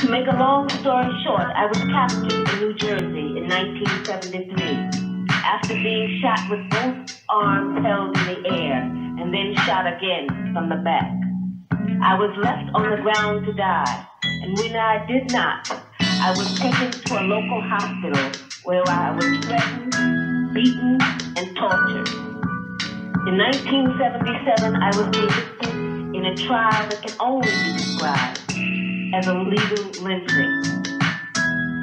To make a long story short, I was captured in New Jersey in 1973 after being shot with both arms held in the air and then shot again from the back. I was left on the ground to die, and when I did not, I was taken to a local hospital where I was threatened, beaten, and tortured. In 1977, I was in a trial that can only be described as a legal lynching.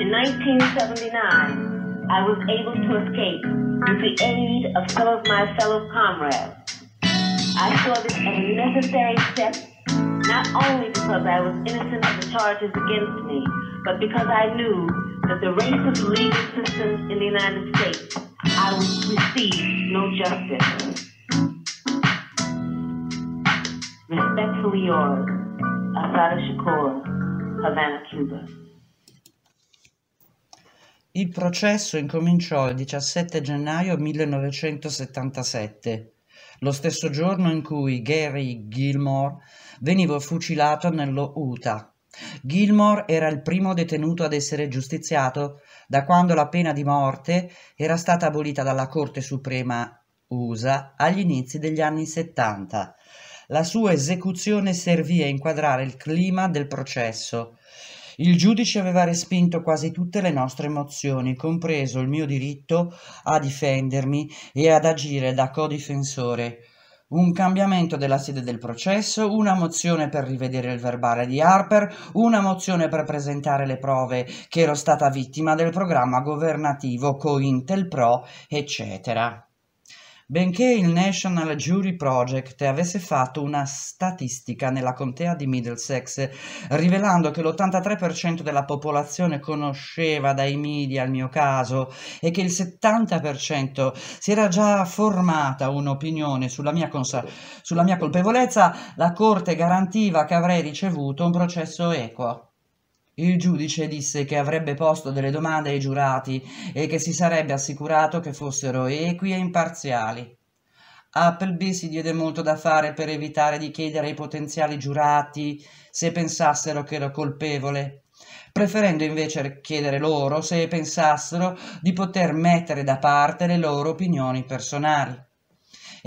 In 1979, I was able to escape with the aid of some of my fellow comrades. I saw this as a necessary step, not only because I was innocent of the charges against me, but because I knew that the racist legal system in the United States, I would receive no justice. Respectfully yours, Asada Shakur, Havana, Cuba. Il processo incominciò il 17 gennaio 1977, lo stesso giorno in cui Gary Gilmore veniva fucilato nello Utah. Gilmore era il primo detenuto ad essere giustiziato da quando la pena di morte era stata abolita dalla Corte Suprema USA agli inizi degli anni 70 la sua esecuzione servì a inquadrare il clima del processo. Il giudice aveva respinto quasi tutte le nostre emozioni, compreso il mio diritto a difendermi e ad agire da codifensore. Un cambiamento della sede del processo, una mozione per rivedere il verbale di Harper, una mozione per presentare le prove che ero stata vittima del programma governativo Cointel Pro, eccetera benché il National Jury Project avesse fatto una statistica nella contea di Middlesex, rivelando che l'83% della popolazione conosceva dai media il mio caso e che il 70% si era già formata un'opinione sulla mia, consa- sulla mia colpevolezza, la Corte garantiva che avrei ricevuto un processo equo. Il giudice disse che avrebbe posto delle domande ai giurati e che si sarebbe assicurato che fossero equi e imparziali. Appleby si diede molto da fare per evitare di chiedere ai potenziali giurati se pensassero che ero colpevole, preferendo invece chiedere loro se pensassero di poter mettere da parte le loro opinioni personali.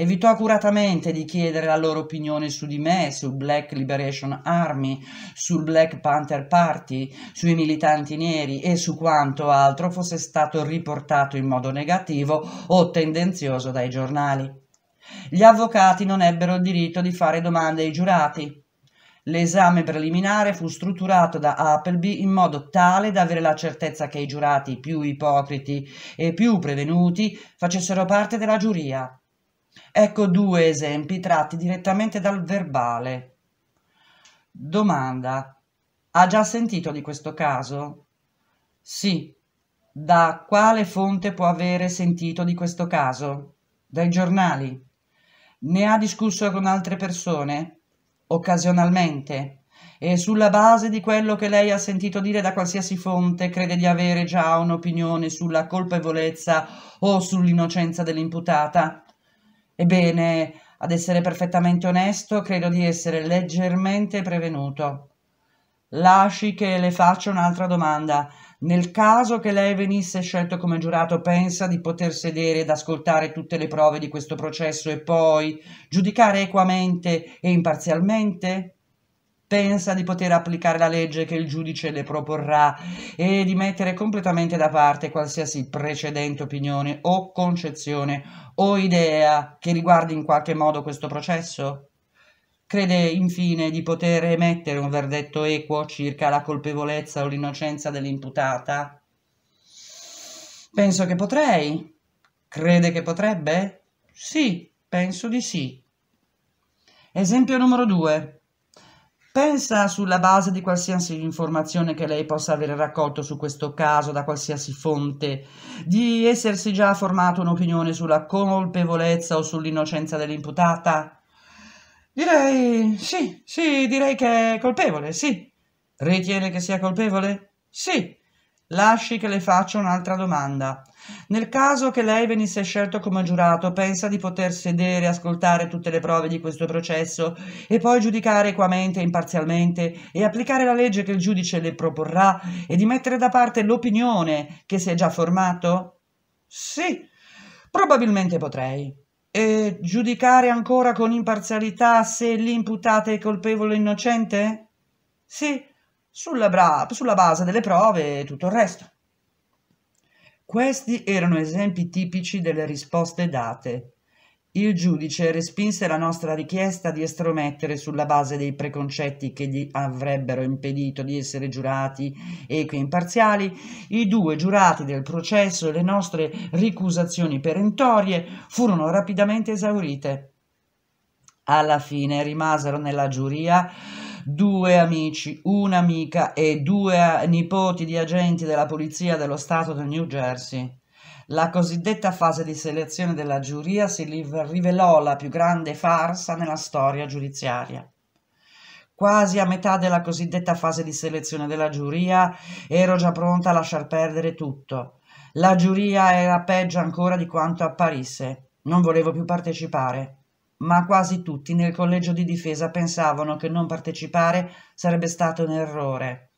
Evitò accuratamente di chiedere la loro opinione su di me, sul Black Liberation Army, sul Black Panther Party, sui militanti neri e su quanto altro fosse stato riportato in modo negativo o tendenzioso dai giornali. Gli avvocati non ebbero il diritto di fare domande ai giurati, L'esame preliminare fu strutturato da Appleby in modo tale da avere la certezza che i giurati più ipocriti e più prevenuti facessero parte della giuria. Ecco due esempi tratti direttamente dal verbale. Domanda. Ha già sentito di questo caso? Sì. Da quale fonte può avere sentito di questo caso? Dai giornali. Ne ha discusso con altre persone? Occasionalmente. E sulla base di quello che lei ha sentito dire da qualsiasi fonte, crede di avere già un'opinione sulla colpevolezza o sull'innocenza dell'imputata? Ebbene, ad essere perfettamente onesto, credo di essere leggermente prevenuto. Lasci che le faccia un'altra domanda. Nel caso che lei venisse scelto come giurato, pensa di poter sedere ed ascoltare tutte le prove di questo processo e poi giudicare equamente e imparzialmente? pensa di poter applicare la legge che il giudice le proporrà e di mettere completamente da parte qualsiasi precedente opinione o concezione o idea che riguardi in qualche modo questo processo? Crede infine di poter emettere un verdetto equo circa la colpevolezza o l'innocenza dell'imputata? Penso che potrei. Crede che potrebbe? Sì, penso di sì. Esempio numero due pensa sulla base di qualsiasi informazione che lei possa aver raccolto su questo caso da qualsiasi fonte, di essersi già formato un'opinione sulla colpevolezza o sull'innocenza dell'imputata? Direi sì, sì, direi che è colpevole, sì. Ritiene che sia colpevole? Sì. Lasci che le faccia un'altra domanda. Nel caso che lei venisse scelto come giurato, pensa di poter sedere e ascoltare tutte le prove di questo processo e poi giudicare equamente e imparzialmente e applicare la legge che il giudice le proporrà e di mettere da parte l'opinione che si è già formato? Sì, probabilmente potrei. E giudicare ancora con imparzialità se l'imputato è colpevole o innocente? Sì, sulla, bra- sulla base delle prove e tutto il resto. Questi erano esempi tipici delle risposte date. Il giudice respinse la nostra richiesta di estromettere sulla base dei preconcetti che gli avrebbero impedito di essere giurati equi e imparziali i due giurati del processo e le nostre ricusazioni perentorie furono rapidamente esaurite. Alla fine rimasero nella giuria due amici, un'amica e due ah, nipoti di agenti della Polizia dello Stato del New Jersey. La cosiddetta fase di selezione della giuria si rivelò la più grande farsa nella storia giudiziaria. Quasi a metà della cosiddetta fase di selezione della giuria ero già pronta a lasciar perdere tutto. La giuria era peggio ancora di quanto apparisse. Non volevo più partecipare ma quasi tutti nel collegio di difesa pensavano che non partecipare sarebbe stato un errore.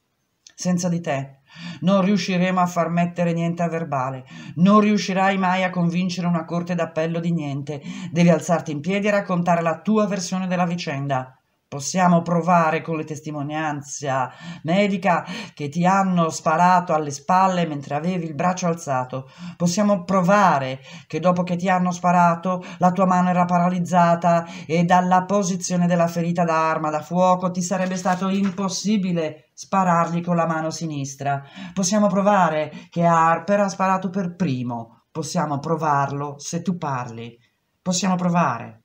Senza di te non riusciremo a far mettere niente a verbale, non riuscirai mai a convincere una corte d'appello di niente, devi alzarti in piedi e raccontare la tua versione della vicenda. Possiamo provare con le testimonianze ah, medica che ti hanno sparato alle spalle mentre avevi il braccio alzato. Possiamo provare che dopo che ti hanno sparato la tua mano era paralizzata e dalla posizione della ferita da arma da fuoco ti sarebbe stato impossibile sparargli con la mano sinistra. Possiamo provare che Harper ha sparato per primo. Possiamo provarlo se tu parli. Possiamo provare.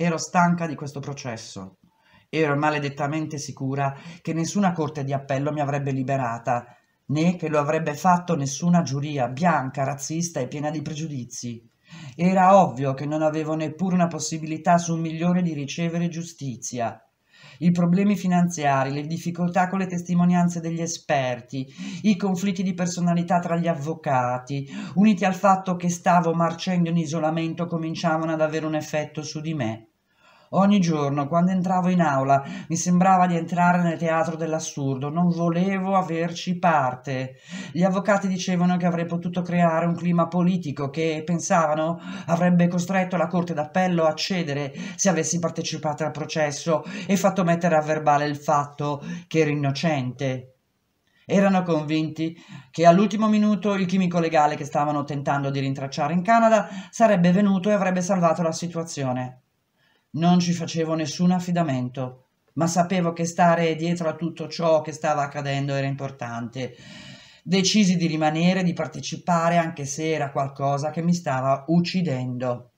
Ero stanca di questo processo. Ero maledettamente sicura che nessuna corte di appello mi avrebbe liberata, né che lo avrebbe fatto nessuna giuria bianca, razzista e piena di pregiudizi. Era ovvio che non avevo neppure una possibilità su un milione di ricevere giustizia i problemi finanziari, le difficoltà con le testimonianze degli esperti, i conflitti di personalità tra gli avvocati, uniti al fatto che stavo marcendo in isolamento, cominciavano ad avere un effetto su di me. Ogni giorno, quando entravo in aula, mi sembrava di entrare nel teatro dell'assurdo, non volevo averci parte. Gli avvocati dicevano che avrei potuto creare un clima politico che, pensavano, avrebbe costretto la Corte d'Appello a cedere se avessi partecipato al processo e fatto mettere a verbale il fatto che ero innocente. Erano convinti che all'ultimo minuto il chimico legale che stavano tentando di rintracciare in Canada sarebbe venuto e avrebbe salvato la situazione. Non ci facevo nessun affidamento, ma sapevo che stare dietro a tutto ciò che stava accadendo era importante. Decisi di rimanere, di partecipare, anche se era qualcosa che mi stava uccidendo.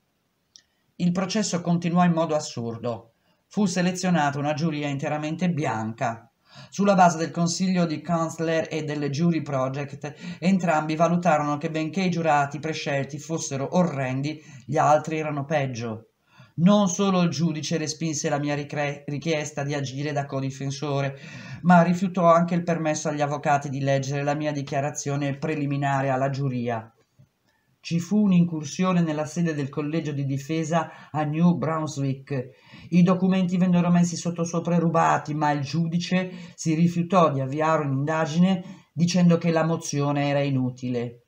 Il processo continuò in modo assurdo. Fu selezionata una giuria interamente bianca. Sulla base del consiglio di Kanzler e delle Jury Project, entrambi valutarono che benché i giurati prescelti fossero orrendi, gli altri erano peggio. Non solo il giudice respinse la mia richiesta di agire da codifensore, ma rifiutò anche il permesso agli avvocati di leggere la mia dichiarazione preliminare alla giuria. Ci fu un'incursione nella sede del collegio di difesa a New Brunswick. I documenti vennero messi sottosopra e rubati, ma il giudice si rifiutò di avviare un'indagine dicendo che la mozione era inutile.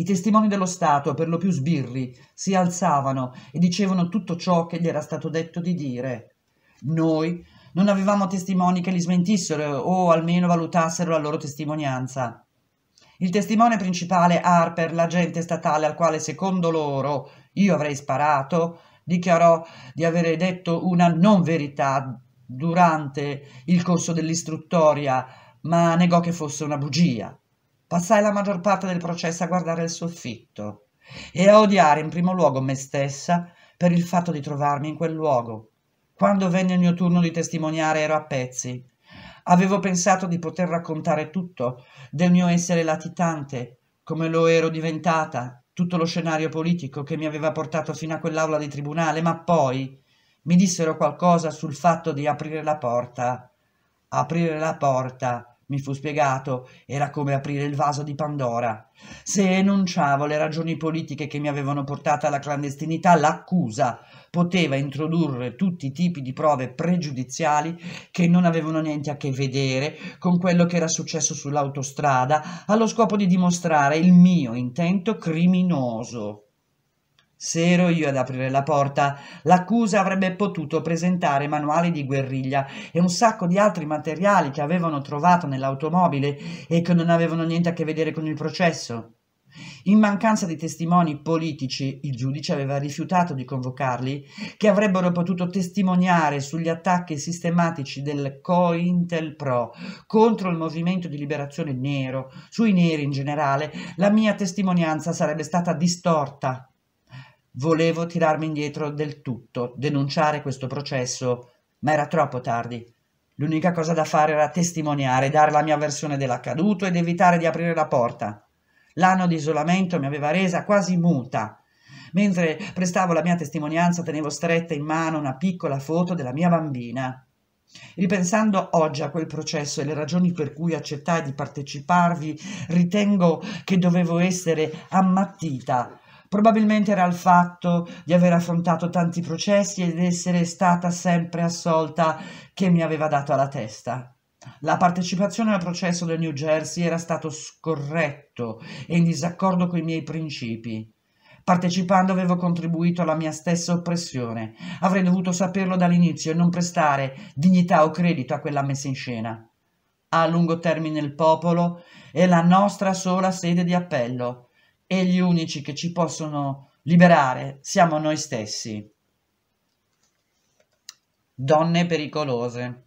I testimoni dello Stato, per lo più sbirri, si alzavano e dicevano tutto ciò che gli era stato detto di dire. Noi non avevamo testimoni che li smentissero o almeno valutassero la loro testimonianza. Il testimone principale Harper, l'agente statale al quale secondo loro io avrei sparato, dichiarò di avere detto una non verità durante il corso dell'istruttoria, ma negò che fosse una bugia. Passai la maggior parte del processo a guardare il soffitto e a odiare in primo luogo me stessa per il fatto di trovarmi in quel luogo. Quando venne il mio turno di testimoniare ero a pezzi. Avevo pensato di poter raccontare tutto del mio essere latitante, come lo ero diventata, tutto lo scenario politico che mi aveva portato fino a quell'aula di tribunale, ma poi mi dissero qualcosa sul fatto di aprire la porta. Aprire la porta mi fu spiegato, era come aprire il vaso di Pandora. Se enunciavo le ragioni politiche che mi avevano portata alla clandestinità, l'accusa poteva introdurre tutti i tipi di prove pregiudiziali che non avevano niente a che vedere con quello che era successo sull'autostrada, allo scopo di dimostrare il mio intento criminoso. Se ero io ad aprire la porta, l'accusa avrebbe potuto presentare manuali di guerriglia e un sacco di altri materiali che avevano trovato nell'automobile e che non avevano niente a che vedere con il processo. In mancanza di testimoni politici, il giudice aveva rifiutato di convocarli, che avrebbero potuto testimoniare sugli attacchi sistematici del COINTEL PRO contro il movimento di liberazione nero, sui neri in generale, la mia testimonianza sarebbe stata distorta Volevo tirarmi indietro del tutto, denunciare questo processo, ma era troppo tardi. L'unica cosa da fare era testimoniare, dare la mia versione dell'accaduto ed evitare di aprire la porta. L'anno di isolamento mi aveva resa quasi muta. Mentre prestavo la mia testimonianza tenevo stretta in mano una piccola foto della mia bambina. Ripensando oggi a quel processo e le ragioni per cui accettai di parteciparvi, ritengo che dovevo essere ammattita Probabilmente era il fatto di aver affrontato tanti processi ed essere stata sempre assolta che mi aveva dato alla testa. La partecipazione al processo del New Jersey era stato scorretto e in disaccordo con i miei principi. Partecipando avevo contribuito alla mia stessa oppressione. Avrei dovuto saperlo dall'inizio e non prestare dignità o credito a quella messa in scena. A lungo termine il popolo è la nostra sola sede di appello e gli unici che ci possono liberare siamo noi stessi. Donne pericolose.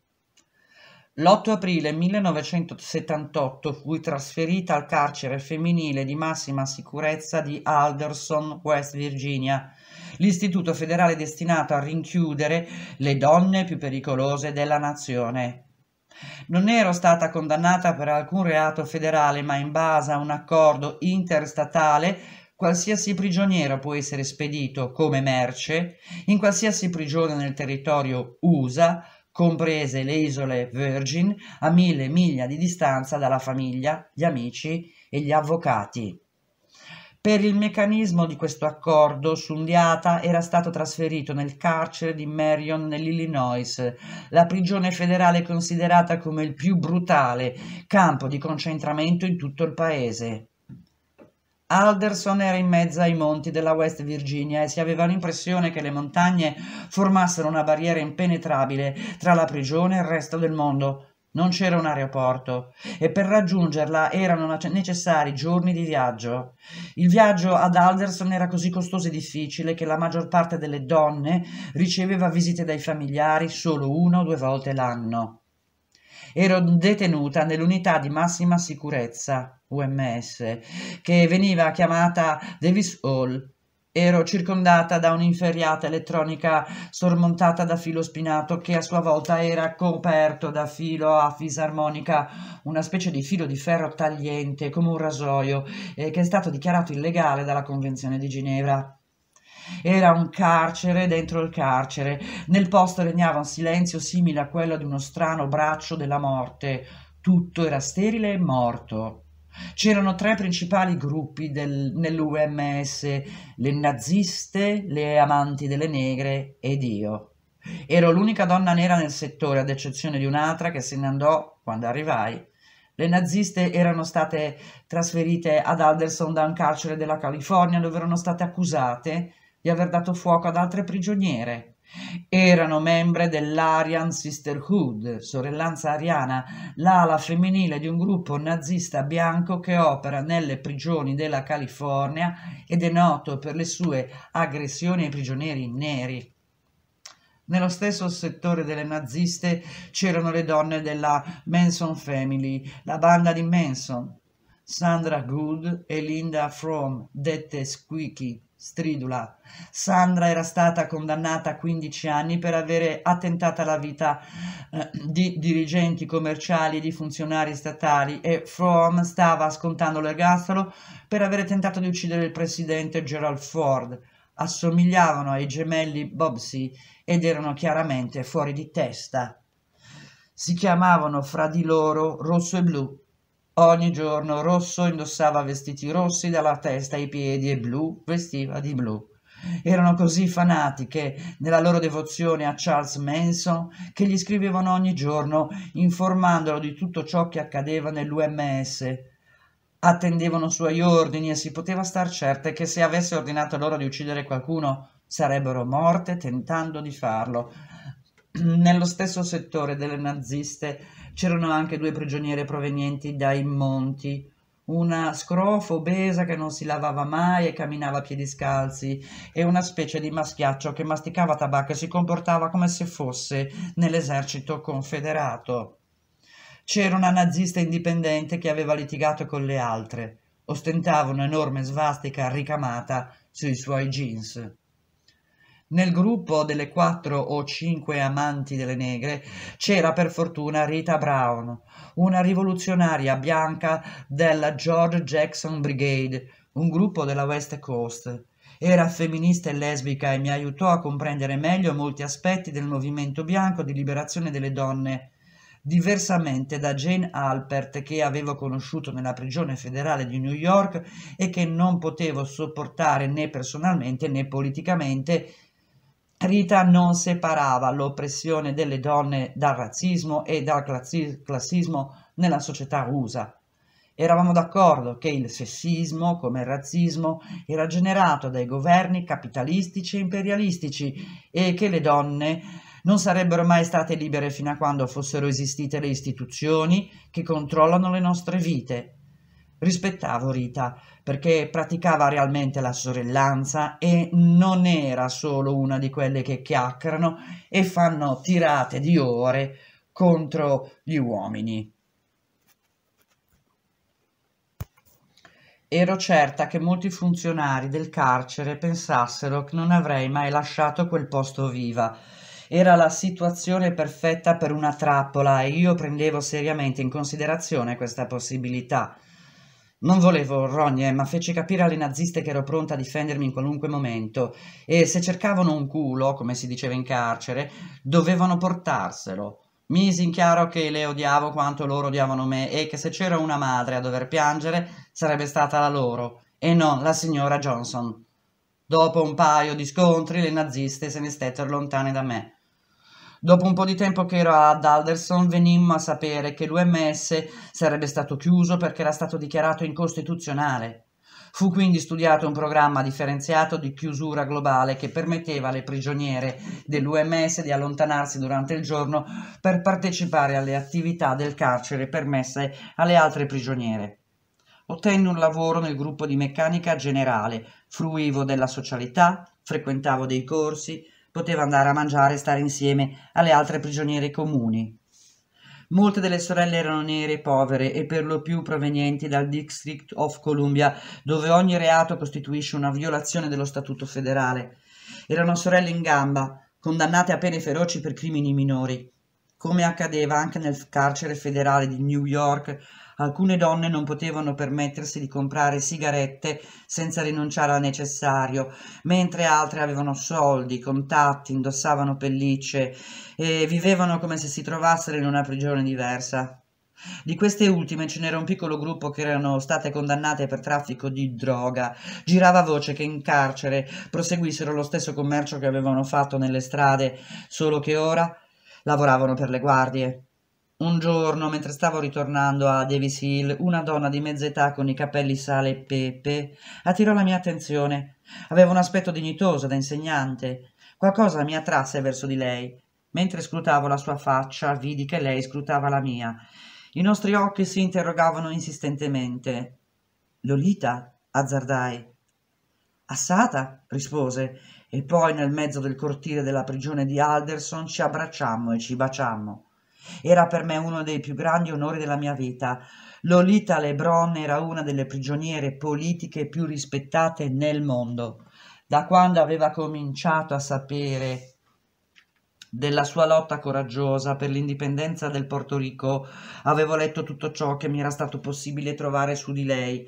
L'8 aprile 1978 fui trasferita al carcere femminile di massima sicurezza di Alderson, West Virginia, l'istituto federale destinato a rinchiudere le donne più pericolose della nazione. Non ero stata condannata per alcun reato federale, ma in base a un accordo interstatale qualsiasi prigioniero può essere spedito come merce in qualsiasi prigione nel territorio USA, comprese le isole Virgin, a mille miglia di distanza dalla famiglia, gli amici e gli avvocati. Per il meccanismo di questo accordo, Sundiata era stato trasferito nel carcere di Marion nell'Illinois, la prigione federale considerata come il più brutale campo di concentramento in tutto il paese. Alderson era in mezzo ai monti della West Virginia e si aveva l'impressione che le montagne formassero una barriera impenetrabile tra la prigione e il resto del mondo. Non c'era un aeroporto e per raggiungerla erano necessari giorni di viaggio. Il viaggio ad Alderson era così costoso e difficile che la maggior parte delle donne riceveva visite dai familiari solo una o due volte l'anno. Ero detenuta nell'unità di massima sicurezza, UMS, che veniva chiamata Davis Hall Ero circondata da un'inferriata elettronica sormontata da filo spinato che a sua volta era coperto da filo a fisarmonica, una specie di filo di ferro tagliente come un rasoio eh, che è stato dichiarato illegale dalla Convenzione di Ginevra. Era un carcere dentro il carcere. Nel posto regnava un silenzio simile a quello di uno strano braccio della morte. Tutto era sterile e morto. C'erano tre principali gruppi del, nell'UMS, le naziste, le amanti delle negre ed io. Ero l'unica donna nera nel settore, ad eccezione di un'altra che se ne andò quando arrivai. Le naziste erano state trasferite ad Alderson da un carcere della California dove erano state accusate di aver dato fuoco ad altre prigioniere. Erano membre dell'Aryan Sisterhood, sorellanza ariana, l'ala femminile di un gruppo nazista bianco che opera nelle prigioni della California ed è noto per le sue aggressioni ai prigionieri neri. Nello stesso settore delle naziste c'erano le donne della Manson Family, la banda di Manson, Sandra Good e Linda Fromm, dette Squeaky. Stridula. Sandra era stata condannata a 15 anni per avere attentato alla vita eh, di dirigenti commerciali e di funzionari statali e From stava scontando l'ergastolo per aver tentato di uccidere il presidente Gerald Ford. Assomigliavano ai gemelli Bobsey ed erano chiaramente fuori di testa. Si chiamavano fra di loro rosso e blu Ogni giorno Rosso indossava vestiti rossi dalla testa ai piedi e Blu vestiva di blu. Erano così fanatiche nella loro devozione a Charles Manson che gli scrivevano ogni giorno informandolo di tutto ciò che accadeva nell'UMS. Attendevano suoi ordini e si poteva star certe che se avesse ordinato loro di uccidere qualcuno sarebbero morte tentando di farlo. Nello stesso settore delle naziste C'erano anche due prigioniere provenienti dai monti, una scrofa obesa che non si lavava mai e camminava a piedi scalzi, e una specie di maschiaccio che masticava tabacco e si comportava come se fosse nell'esercito confederato. C'era una nazista indipendente che aveva litigato con le altre, ostentava un'enorme svastica ricamata sui suoi jeans. Nel gruppo delle quattro o cinque amanti delle negre c'era per fortuna Rita Brown, una rivoluzionaria bianca della George Jackson Brigade, un gruppo della West Coast. Era femminista e lesbica e mi aiutò a comprendere meglio molti aspetti del movimento bianco di liberazione delle donne diversamente da Jane Alpert che avevo conosciuto nella prigione federale di New York e che non potevo sopportare né personalmente né politicamente Rita non separava l'oppressione delle donne dal razzismo e dal classismo nella società USA. Eravamo d'accordo che il sessismo, come il razzismo, era generato dai governi capitalistici e imperialistici e che le donne non sarebbero mai state libere fino a quando fossero esistite le istituzioni che controllano le nostre vite rispettavo Rita perché praticava realmente la sorellanza e non era solo una di quelle che chiacchierano e fanno tirate di ore contro gli uomini. Ero certa che molti funzionari del carcere pensassero che non avrei mai lasciato quel posto viva. Era la situazione perfetta per una trappola e io prendevo seriamente in considerazione questa possibilità. Non volevo rogne, eh, ma feci capire alle naziste che ero pronta a difendermi in qualunque momento e se cercavano un culo, come si diceva in carcere, dovevano portarselo. Misi in chiaro che le odiavo quanto loro odiavano me e che se c'era una madre a dover piangere sarebbe stata la loro e non la signora Johnson. Dopo un paio di scontri le naziste se ne stettero lontane da me. Dopo un po' di tempo che ero ad Alderson venimmo a sapere che l'UMS sarebbe stato chiuso perché era stato dichiarato incostituzionale. Fu quindi studiato un programma differenziato di chiusura globale che permetteva alle prigioniere dell'UMS di allontanarsi durante il giorno per partecipare alle attività del carcere permesse alle altre prigioniere. Ottenne un lavoro nel gruppo di meccanica generale, fruivo della socialità, frequentavo dei corsi, poteva andare a mangiare e stare insieme alle altre prigioniere comuni. Molte delle sorelle erano nere e povere e per lo più provenienti dal District of Columbia, dove ogni reato costituisce una violazione dello statuto federale. Erano sorelle in gamba, condannate a pene feroci per crimini minori. Come accadeva anche nel carcere federale di New York, alcune donne non potevano permettersi di comprare sigarette senza rinunciare al necessario, mentre altre avevano soldi, contatti, indossavano pellicce e vivevano come se si trovassero in una prigione diversa. Di queste ultime ce n'era un piccolo gruppo che erano state condannate per traffico di droga. Girava voce che in carcere proseguissero lo stesso commercio che avevano fatto nelle strade, solo che ora lavoravano per le guardie. Un giorno, mentre stavo ritornando a Davis Hill, una donna di mezza età con i capelli sale e pepe attirò la mia attenzione. Aveva un aspetto dignitoso da insegnante. Qualcosa mi attrasse verso di lei. Mentre scrutavo la sua faccia, vidi che lei scrutava la mia. I nostri occhi si interrogavano insistentemente. Lolita? azzardai. Assata? rispose e poi nel mezzo del cortile della prigione di Alderson ci abbracciammo e ci baciammo. Era per me uno dei più grandi onori della mia vita. Lolita Lebron era una delle prigioniere politiche più rispettate nel mondo. Da quando aveva cominciato a sapere della sua lotta coraggiosa per l'indipendenza del Porto Rico. Avevo letto tutto ciò che mi era stato possibile trovare su di lei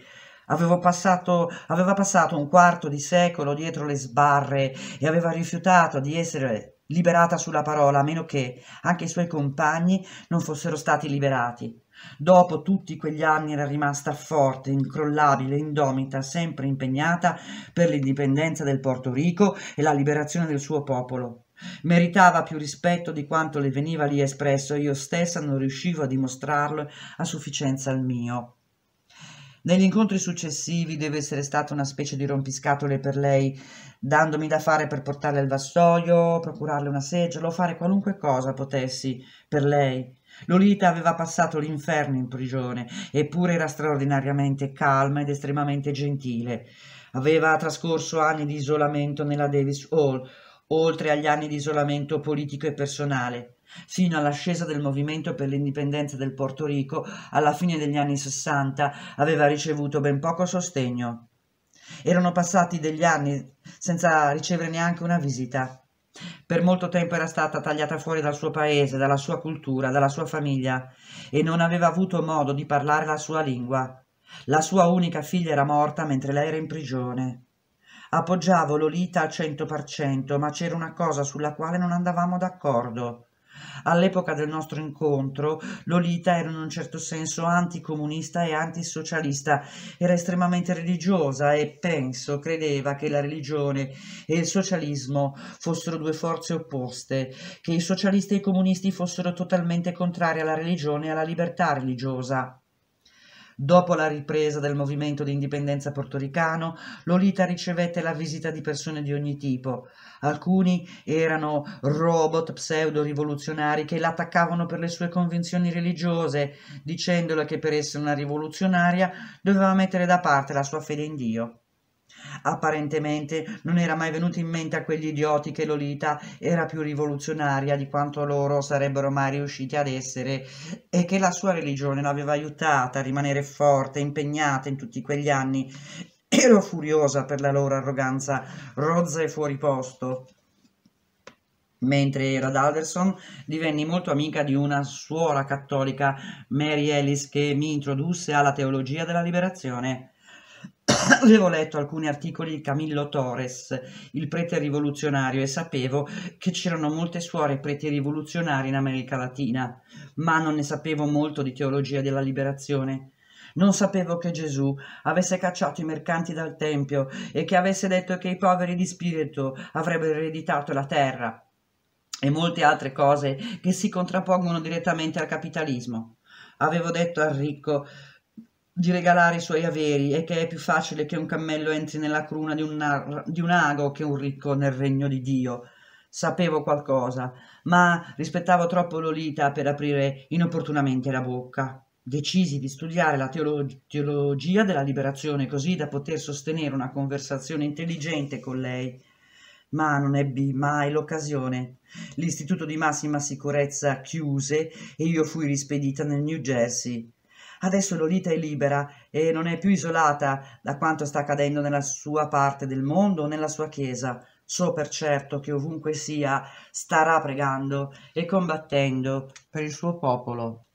passato, aveva passato un quarto di secolo dietro le sbarre e aveva rifiutato di essere liberata sulla parola, a meno che anche i suoi compagni non fossero stati liberati. Dopo tutti quegli anni era rimasta forte, incrollabile, indomita, sempre impegnata per l'indipendenza del Porto Rico e la liberazione del suo popolo. Meritava più rispetto di quanto le veniva lì espresso e io stessa non riuscivo a dimostrarlo a sufficienza al mio. Negli incontri successivi deve essere stata una specie di rompiscatole per lei, dandomi da fare per portarle al vassoio, procurarle una seggiola o fare qualunque cosa potessi per lei. Lolita aveva passato l'inferno in prigione, eppure era straordinariamente calma ed estremamente gentile. Aveva trascorso anni di isolamento nella Davis Hall, oltre agli anni di isolamento politico e personale fino all'ascesa del movimento per l'indipendenza del Porto Rico alla fine degli anni sessanta, aveva ricevuto ben poco sostegno. Erano passati degli anni senza ricevere neanche una visita. Per molto tempo era stata tagliata fuori dal suo paese, dalla sua cultura, dalla sua famiglia e non aveva avuto modo di parlare la sua lingua. La sua unica figlia era morta mentre lei era in prigione. Appoggiavo Lolita al 100%, ma c'era una cosa sulla quale non andavamo d'accordo. All'epoca del nostro incontro, Lolita era in un certo senso anticomunista e antisocialista, era estremamente religiosa e penso credeva che la religione e il socialismo fossero due forze opposte, che i socialisti e i comunisti fossero totalmente contrari alla religione e alla libertà religiosa. Dopo la ripresa del movimento di indipendenza portoricano, Lolita ricevette la visita di persone di ogni tipo. Alcuni erano robot pseudo-rivoluzionari che l'attaccavano per le sue convinzioni religiose, dicendole che per essere una rivoluzionaria doveva mettere da parte la sua fede in Dio. Apparentemente non era mai venuto in mente a quegli idioti che Lolita era più rivoluzionaria di quanto loro sarebbero mai riusciti ad essere e che la sua religione l'aveva aiutata a rimanere forte, e impegnata in tutti quegli anni. Ero furiosa per la loro arroganza, rozza e fuori posto. Mentre era ad Alderson divenni molto amica di una suora cattolica, Mary Ellis, che mi introdusse alla teologia della liberazione. Avevo letto alcuni articoli di Camillo Torres, il prete rivoluzionario, e sapevo che c'erano molte suore preti rivoluzionari in America Latina, ma non ne sapevo molto di teologia della liberazione. Non sapevo che Gesù avesse cacciato i mercanti dal Tempio e che avesse detto che i poveri di spirito avrebbero ereditato la terra e molte altre cose che si contrappongono direttamente al capitalismo. Avevo detto al Ricco di regalare i suoi averi e che è più facile che un cammello entri nella cruna di un, nar- di un ago che un ricco nel regno di Dio. Sapevo qualcosa, ma rispettavo troppo Lolita per aprire inopportunamente la bocca. Decisi di studiare la teolo- teologia della liberazione così da poter sostenere una conversazione intelligente con lei ma non ebbi mai l'occasione. L'istituto di massima sicurezza chiuse e io fui rispedita nel New Jersey. Adesso Lolita è libera e non è più isolata da quanto sta accadendo nella sua parte del mondo o nella sua chiesa. So per certo che ovunque sia starà pregando e combattendo per il suo popolo.